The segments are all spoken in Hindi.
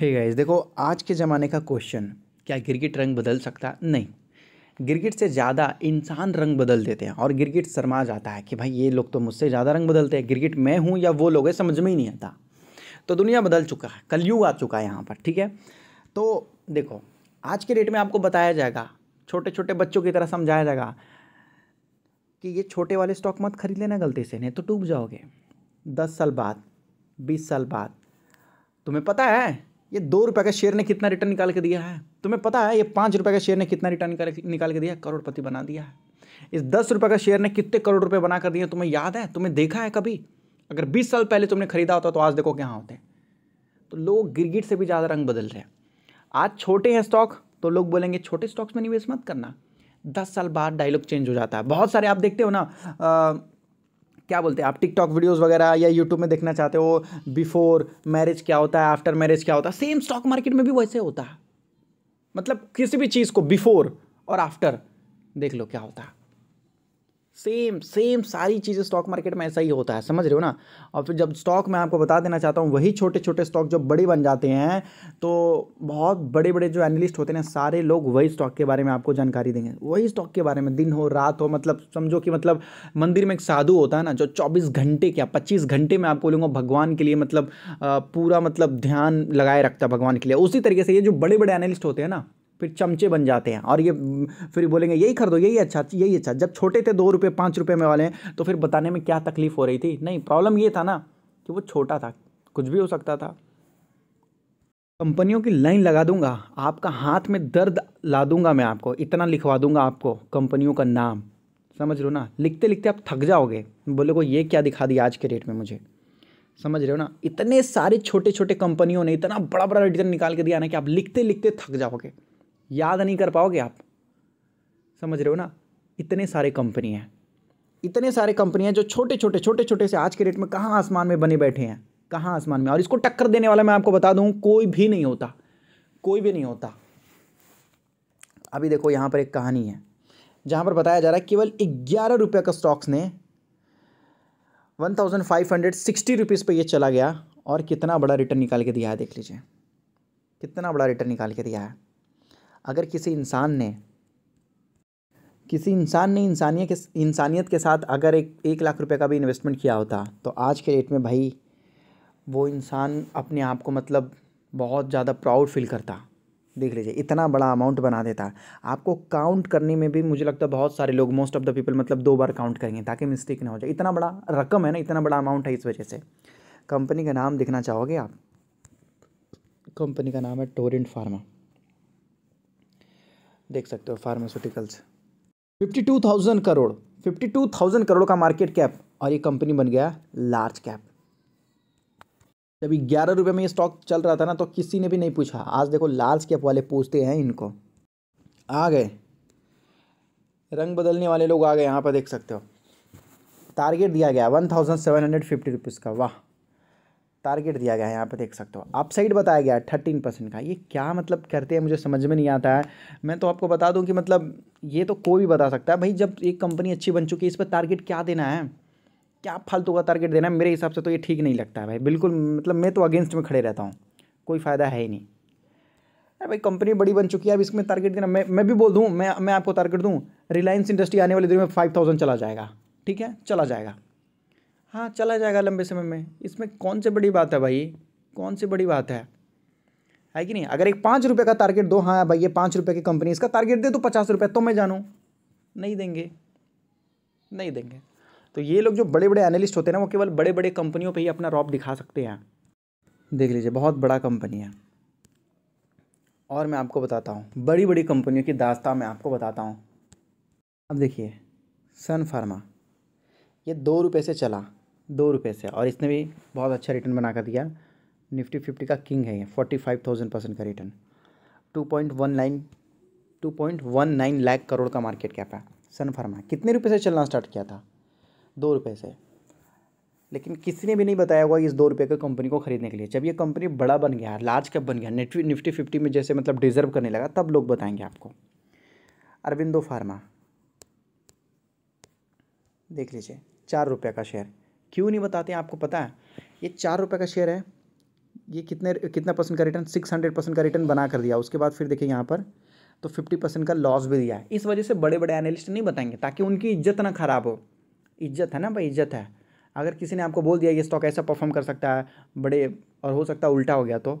हे गाइस देखो आज के ज़माने का क्वेश्चन क्या गिरगिट रंग बदल सकता नहीं गिरगिट से ज़्यादा इंसान रंग बदल देते हैं और गिरगिट शर्मा जाता है कि भाई ये लोग तो मुझसे ज़्यादा रंग बदलते हैं गिरगिट मैं हूँ या वो लोग है समझ में ही नहीं आता तो दुनिया बदल चुका है कलयुग आ चुका है यहाँ पर ठीक है तो देखो आज के डेट में आपको बताया जाएगा छोटे छोटे बच्चों की तरह समझाया जाएगा कि ये छोटे वाले स्टॉक मत खरीद लेना गलती से नहीं तो डूब जाओगे दस साल बाद बीस साल बाद तुम्हें पता है ये दो रुपये का शेयर ने कितना रिटर्न निकाल के दिया है तुम्हें पता है ये पाँच रुपये का शेयर ने कितना रिटर्न निकाल के दिया है करोड़पति बना दिया है इस दस रुपये का शेयर ने कितने करोड़ रुपये बना कर दिए तुम्हें याद है तुम्हें देखा है कभी अगर बीस साल पहले तुमने खरीदा होता तो आज देखो क्या होते हैं तो लोग गिरगिट से भी ज़्यादा रंग बदल रहे हैं आज छोटे हैं स्टॉक तो लोग बोलेंगे छोटे स्टॉक्स में निवेश मत करना दस साल बाद डायलॉग चेंज हो जाता है बहुत सारे आप देखते हो ना आ, क्या बोलते हैं आप टिकटॉक वीडियोस वगैरह या यूट्यूब में देखना चाहते हो बिफोर मैरिज क्या होता है आफ्टर मैरिज क्या होता है सेम स्टॉक मार्केट में भी वैसे होता है मतलब किसी भी चीज़ को बिफोर और आफ्टर देख लो क्या होता है सेम सेम सारी चीज़ें स्टॉक मार्केट में ऐसा ही होता है समझ रहे हो ना और फिर जब स्टॉक मैं आपको बता देना चाहता हूँ वही छोटे छोटे स्टॉक जब बड़े बन जाते हैं तो बहुत बड़े बड़े जो एनालिस्ट होते हैं सारे लोग वही स्टॉक के बारे में आपको जानकारी देंगे वही स्टॉक के बारे में दिन हो रात हो मतलब समझो कि मतलब मंदिर में एक साधु होता है ना जो चौबीस घंटे क्या पच्चीस घंटे में आपको लोगों भगवान के लिए मतलब पूरा मतलब ध्यान लगाए रखता है भगवान के लिए उसी तरीके से ये जो बड़े बड़े एनालिस्ट होते हैं ना फिर चमचे बन जाते हैं और ये फिर बोलेंगे यही खरीदो यही अच्छा यही अच्छा जब छोटे थे दो रुपये पाँच रुपये में वाले हैं तो फिर बताने में क्या तकलीफ़ हो रही थी नहीं प्रॉब्लम ये था ना कि वो छोटा था कुछ भी हो सकता था कंपनियों की लाइन लगा दूंगा आपका हाथ में दर्द ला दूंगा मैं आपको इतना लिखवा दूंगा आपको कंपनियों का नाम समझ रहे हो ना लिखते लिखते आप थक जाओगे बोले को ये क्या दिखा दिया आज के डेट में मुझे समझ रहे हो ना इतने सारे छोटे छोटे कंपनियों ने इतना बड़ा बड़ा रिटर्न निकाल के दिया ना कि आप लिखते लिखते थक जाओगे याद नहीं कर पाओगे आप समझ रहे हो ना इतने सारे कंपनी हैं इतने सारे कंपनी हैं जो छोटे छोटे छोटे छोटे से आज के डेट में कहाँ आसमान में बने बैठे हैं कहाँ आसमान में और इसको टक्कर देने वाला मैं आपको बता दूँ कोई भी नहीं होता कोई भी नहीं होता अभी देखो यहाँ पर एक कहानी है जहाँ पर बताया जा रहा है केवल ग्यारह रुपये का स्टॉक्स ने one thousand five hundred sixty rupees पर यह चला गया और कितना बड़ा रिटर्न निकाल के दिया है देख लीजिए कितना बड़ा रिटर्न निकाल के दिया है अगर किसी इंसान ने किसी इंसान ने इंसानियत के इंसानियत के साथ अगर एक एक लाख रुपए का भी इन्वेस्टमेंट किया होता तो आज के डेट में भाई वो इंसान अपने आप को मतलब बहुत ज़्यादा प्राउड फील करता देख लीजिए इतना बड़ा अमाउंट बना देता आपको काउंट करने में भी मुझे लगता है बहुत सारे लोग मोस्ट ऑफ द पीपल मतलब दो बार काउंट करेंगे ताकि मिस्टेक ना हो जाए इतना बड़ा रकम है ना इतना बड़ा अमाउंट है इस वजह से कंपनी का नाम देखना चाहोगे आप कंपनी का नाम है टोरेंट फार्मा देख सकते हो pharmaceuticals fifty two thousand crore fifty two thousand crore का मार्केट कैप और ये कंपनी बन गया लार्ज कैप जब ग्यारह रुपये में ये स्टॉक चल रहा था ना तो किसी ने भी नहीं पूछा आज देखो लार्ज कैप वाले पूछते हैं इनको आ गए रंग बदलने वाले लोग आ गए यहाँ पर देख सकते हो टारगेट दिया गया one thousand seven hundred fifty rupees का वाह टारगेट दिया गया है यहाँ पे देख सकते हो आप साइड बताया गया है थर्टीन परसेंट का ये क्या मतलब करते हैं मुझे समझ में नहीं आता है मैं तो आपको बता दूँ कि मतलब ये तो कोई भी बता सकता है भाई जब एक कंपनी अच्छी बन चुकी है इस पर टारगेट क्या देना है क्या फालतू का टारगेट देना है मेरे हिसाब से तो ये ठीक नहीं लगता है भाई बिल्कुल मतलब मैं तो अगेंस्ट में खड़े रहता हूँ कोई फ़ायदा है ही नहीं अरे भाई कंपनी बड़ी बन चुकी है अब इसमें टारगेट देना मैं मैं भी बोल दूँ मैं मैं आपको टारगेट दूँ रिलायंस इंडस्ट्री आने वाले दिन में फाइव थाउजेंड चला जाएगा ठीक है चला जाएगा हाँ चला जाएगा लंबे समय में इसमें कौन सी बड़ी बात है भाई कौन सी बड़ी बात है है कि नहीं अगर एक पाँच रुपये का टारगेट दो हाँ भाई ये पाँच रुपये की कंपनी इसका टारगेट दे दो पचास रुपये तो मैं जानूँ नहीं देंगे नहीं देंगे तो ये लोग जो बड़े बड़े एनालिस्ट होते हैं ना वो केवल बड़े बड़े कंपनियों पे ही अपना रॉप दिखा सकते हैं देख लीजिए बहुत बड़ा कंपनी है और मैं आपको बताता हूँ बड़ी बड़ी कंपनियों की दास्ता मैं आपको बताता हूँ अब देखिए सन फार्मा ये दो रुपये से चला दो रुपये से और इसने भी बहुत अच्छा रिटर्न बना कर दिया निफ्टी फिफ्टी का किंग है ये फोर्टी फाइव थाउजेंड परसेंट का return two point one nine two point one nine lakh crore का मार्केट कैप है सन फार्मा कितने रुपये से चलना स्टार्ट किया था दो रुपये से लेकिन किसी ने भी नहीं बताया कि इस दो रुपये की कंपनी को खरीदने के लिए जब ये कंपनी बड़ा बन गया लार्ज कैप बन गया निफ्टी फिफ्टी में जैसे मतलब डिजर्व करने लगा तब लोग बताएंगे आपको अरविंदो फार्मा देख लीजिए चार रुपये का शेयर क्यों नहीं बताते हैं आपको पता है ये चार रुपये का शेयर है ये कितने कितना परसेंट का रिटर्न सिक्स हंड्रेड परसेंट का रिटर्न बना कर दिया उसके बाद फिर देखिए यहाँ पर तो फिफ्टी परसेंट का लॉस भी दिया है इस वजह से बड़े बड़े एनालिस्ट नहीं बताएंगे ताकि उनकी इज्जत ना खराब हो इज्जत है ना भाई इज्जत है अगर किसी ने आपको बोल दिया ये स्टॉक ऐसा परफॉर्म कर सकता है बड़े और हो सकता है उल्टा हो गया तो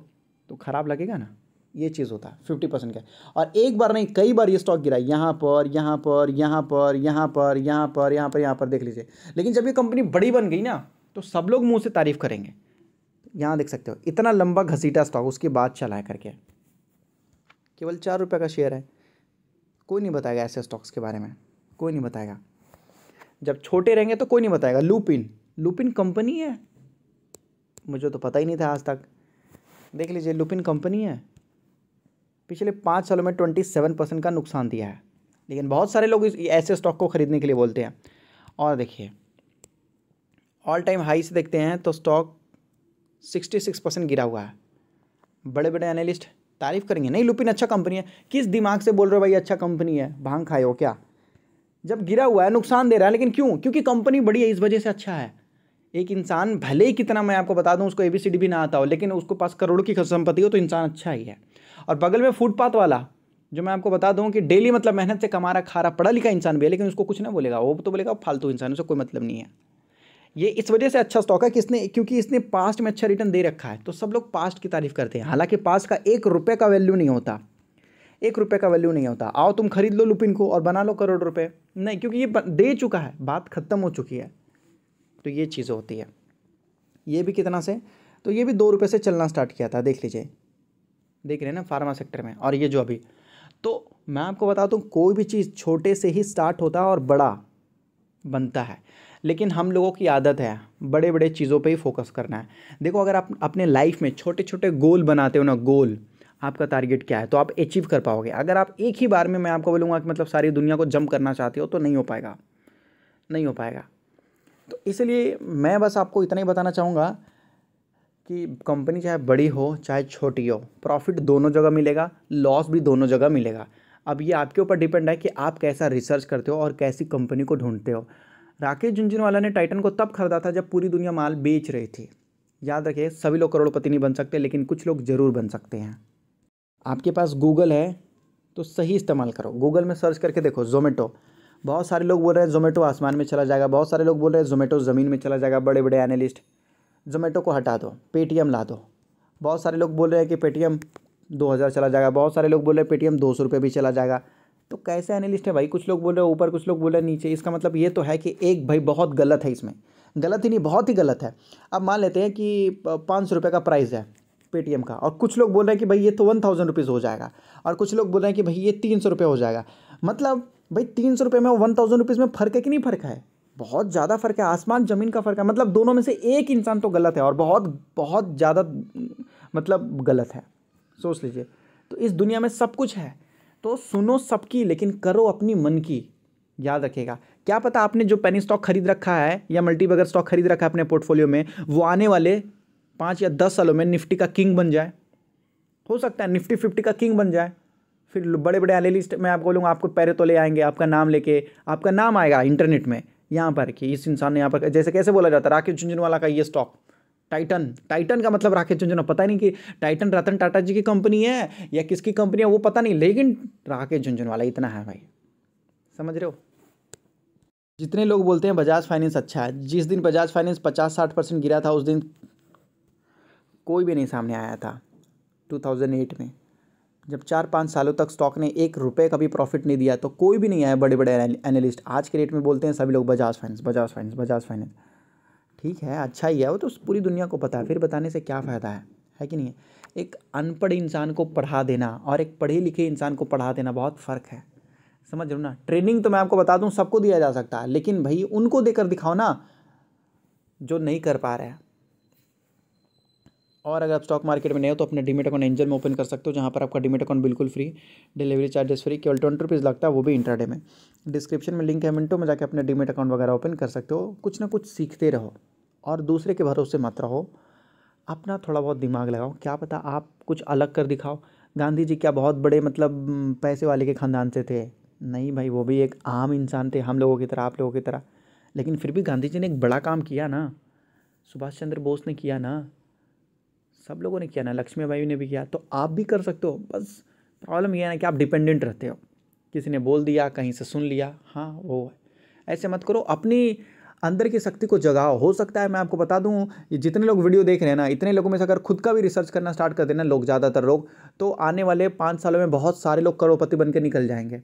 तो ख़राब लगेगा ना ये चीज़ होता है फिफ्टी परसेंट का और एक बार नहीं कई बार ये स्टॉक गिरा यहाँ पर यहाँ पर यहाँ पर यहाँ पर यहाँ पर यहाँ पर यहाँ पर देख लीजिए लेकिन जब ये कंपनी बड़ी बन गई ना तो सब लोग मुँह से तारीफ़ करेंगे यहाँ देख सकते हो इतना लंबा घसीटा स्टॉक उसके बाद चला है करके केवल चार रुपये का शेयर है कोई नहीं बताएगा ऐसे स्टॉक्स के बारे में कोई नहीं बताएगा जब छोटे रहेंगे तो कोई नहीं बताएगा लूपिन लूपिन कंपनी है मुझे तो पता ही नहीं था आज तक देख लीजिए लुपिन कंपनी है पिछले पाँच सालों में ट्वेंटी सेवन परसेंट का नुकसान दिया है लेकिन बहुत सारे लोग ऐसे स्टॉक को ख़रीदने के लिए बोलते हैं और देखिए ऑल टाइम हाई से देखते हैं तो स्टॉक सिक्सटी सिक्स परसेंट गिरा हुआ है बड़े बड़े एनालिस्ट तारीफ़ करेंगे नहीं लुपिन अच्छा कंपनी है किस दिमाग से बोल रहे हो भाई अच्छा कंपनी है भांग खाए हो क्या जब गिरा हुआ है नुकसान दे रहा है लेकिन क्यों क्योंकि कंपनी बड़ी है इस वजह से अच्छा है एक इंसान भले ही कितना मैं आपको बता दूं उसको ए बी सी डी भी ना आता हो लेकिन उसको पास करोड़ की संपत्ति हो तो इंसान अच्छा ही है और बगल में फुटपाथ वाला जो मैं आपको बता दूं कि डेली मतलब मेहनत से कमा रहा खा रहा पढ़ा लिखा इंसान भी है लेकिन उसको कुछ ना बोलेगा वो तो बोलेगा फालतू इंसान उसे कोई मतलब नहीं है ये इस वजह से अच्छा स्टॉक है कि इसने क्योंकि इसने पास्ट में अच्छा रिटर्न दे रखा है तो सब लोग पास्ट की तारीफ करते हैं हालांकि पास्ट का एक रुपये का वैल्यू नहीं होता एक रुपये का वैल्यू नहीं होता आओ तुम खरीद लो लुपिन को और बना लो करोड़ रुपये नहीं क्योंकि ये दे चुका है बात खत्म हो चुकी है तो ये चीज़ होती है ये भी कितना से तो ये भी दो रुपये से चलना स्टार्ट किया था देख लीजिए देख रहे हैं ना फार्मा सेक्टर में और ये जो अभी तो मैं आपको बताता हूँ कोई भी चीज़ छोटे से ही स्टार्ट होता है और बड़ा बनता है लेकिन हम लोगों की आदत है बड़े बड़े चीज़ों पे ही फोकस करना है देखो अगर आप अपने लाइफ में छोटे छोटे गोल बनाते हो ना गोल आपका टारगेट क्या है तो आप अचीव कर पाओगे अगर आप एक ही बार में मैं आपको बोलूँगा कि मतलब सारी दुनिया को जंप करना चाहते हो तो नहीं हो पाएगा नहीं हो पाएगा तो इसलिए मैं बस आपको इतना ही बताना चाहूँगा कि कंपनी चाहे बड़ी हो चाहे छोटी हो प्रॉफिट दोनों जगह मिलेगा लॉस भी दोनों जगह मिलेगा अब ये आपके ऊपर डिपेंड है कि आप कैसा रिसर्च करते हो और कैसी कंपनी को ढूंढते हो राकेश झुंझुनवाला ने टाइटन को तब खरीदा था जब पूरी दुनिया माल बेच रही थी याद रखिए सभी लोग करोड़पति नहीं बन सकते लेकिन कुछ लोग ज़रूर बन सकते हैं आपके पास गूगल है तो सही इस्तेमाल करो गूगल में सर्च करके देखो जोमेटो बहुत सारे लोग बोल रहे हैं जोमेटो आसमान में चला जाएगा बहुत सारे लोग बोल रहे हैं जोमेटो ज़मीन में चला जाएगा बड़े बड़े एनालिस्ट जोमेटो को हटा दो पेटीएम ला दो बहुत सारे लोग बोल रहे हैं कि पेटीएम दो हज़ार चला जाएगा बहुत सारे लोग बोल रहे हैं पेटीएम दो सौ रुपये भी चला जाएगा तो कैसे एनालिस्ट है भाई कुछ लोग बोल रहे हैं ऊपर कुछ लोग बोल रहे हैं नीचे इसका मतलब ये तो है कि एक भाई बहुत गलत है इसमें गलत ही नहीं बहुत ही गलत है अब मान लेते हैं कि पाँच सौ रुपये का प्राइस है पेटीएम का और कुछ लोग बोल रहे हैं कि भाई ये तो वन थाउजेंड रुपीज़ हो जाएगा और कुछ लोग बोल रहे हैं कि भाई ये तीन सौ रुपये हो जाएगा मतलब भाई तीन सौ रुपये में वन थाउजेंड रुपीज़ में फ़र्क है कि नहीं फ़र्क है बहुत ज़्यादा फ़र्क है आसमान ज़मीन का फ़र्क है मतलब दोनों में से एक इंसान तो गलत है और बहुत बहुत ज़्यादा मतलब गलत है सोच लीजिए तो इस दुनिया में सब कुछ है तो सुनो सबकी लेकिन करो अपनी मन की याद रखिएगा क्या पता आपने जो पेनी स्टॉक खरीद रखा है या मल्टीबगर स्टॉक खरीद रखा है अपने पोर्टफोलियो में वो आने वाले पाँच या दस सालों में निफ्टी का किंग बन जाए हो सकता है निफ्टी फिफ्टी का किंग बन जाए फिर बड़े बड़े एनालिस्ट मैं आपको बोलूँगा आपको पैरे तो ले आएंगे आपका नाम लेके आपका नाम आएगा इंटरनेट में यहाँ पर कि इस इंसान ने यहाँ पर जैसे कैसे बोला जाता है राकेश झुंझुनवाला का ये स्टॉक टाइटन टाइटन का मतलब राकेश झुंझुनवा पता नहीं कि टाइटन रतन टाटा जी की कंपनी है या किसकी कंपनी है वो पता नहीं लेकिन राकेश झुंझुनवाला इतना है भाई समझ रहे हो जितने लोग बोलते हैं बजाज फाइनेंस अच्छा है जिस दिन बजाज फाइनेंस पचास साठ परसेंट गिरा था उस दिन कोई भी नहीं सामने आया था एट में जब चार पाँच सालों तक स्टॉक ने एक रुपये का भी प्रॉफिट नहीं दिया तो कोई भी नहीं आया बड़े बड़े एनालिस्ट आज के डेट में बोलते हैं सभी लोग Bajaj finance Bajaj finance Bajaj finance ठीक है अच्छा ही है वो तो पूरी दुनिया को पता है फिर बताने से क्या फ़ायदा है है कि नहीं है एक अनपढ़ इंसान को पढ़ा देना और एक पढ़े लिखे इंसान को पढ़ा देना बहुत फ़र्क है समझ रहे हो ना ट्रेनिंग तो मैं आपको बता दूँ सबको दिया जा सकता है लेकिन भाई उनको देकर दिखाओ ना जो नहीं कर पा रहे हैं और अगर आप स्टॉक मार्केट में नहीं हो तो अपने डिमेट अकाउंट एंजल में ओपन कर सकते हो जहाँ पर आपका डिमेट अकाउंट बिल्कुल फ्री डिलीवरी चार्जेस फ्री केवल ट्वेंटी रुपीज़ लगता है वो भी इंटरडे में डिस्क्रिप्शन में लिंक है मिनटों में जाकर अपने डिमेट अकाउंट वगैरह ओपन कर सकते हो कुछ ना कुछ सीखते रहो और दूसरे के भरोसे मत रहो अपना थोड़ा बहुत दिमाग लगाओ क्या पता आप कुछ अलग कर दिखाओ गांधी जी क्या बहुत बड़े मतलब पैसे वाले के ख़ानदान से थे नहीं भाई वो भी एक आम इंसान थे हम लोगों की तरह आप लोगों की तरह लेकिन फिर भी गांधी जी ने एक बड़ा काम किया ना सुभाष चंद्र बोस ने किया ना सब लोगों ने किया ना लक्ष्मी बाई ने भी किया तो आप भी कर सकते हो बस प्रॉब्लम यह है ना कि आप डिपेंडेंट रहते हो किसी ने बोल दिया कहीं से सुन लिया हाँ वो है ऐसे मत करो अपनी अंदर की शक्ति को जगाओ हो सकता है मैं आपको बता दूं ये जितने लोग वीडियो देख रहे हैं ना इतने लोगों में से अगर खुद का भी रिसर्च करना स्टार्ट कर देना लोग ज़्यादातर लोग तो आने वाले पाँच सालों में बहुत सारे लोग करोड़पति के निकल जाएंगे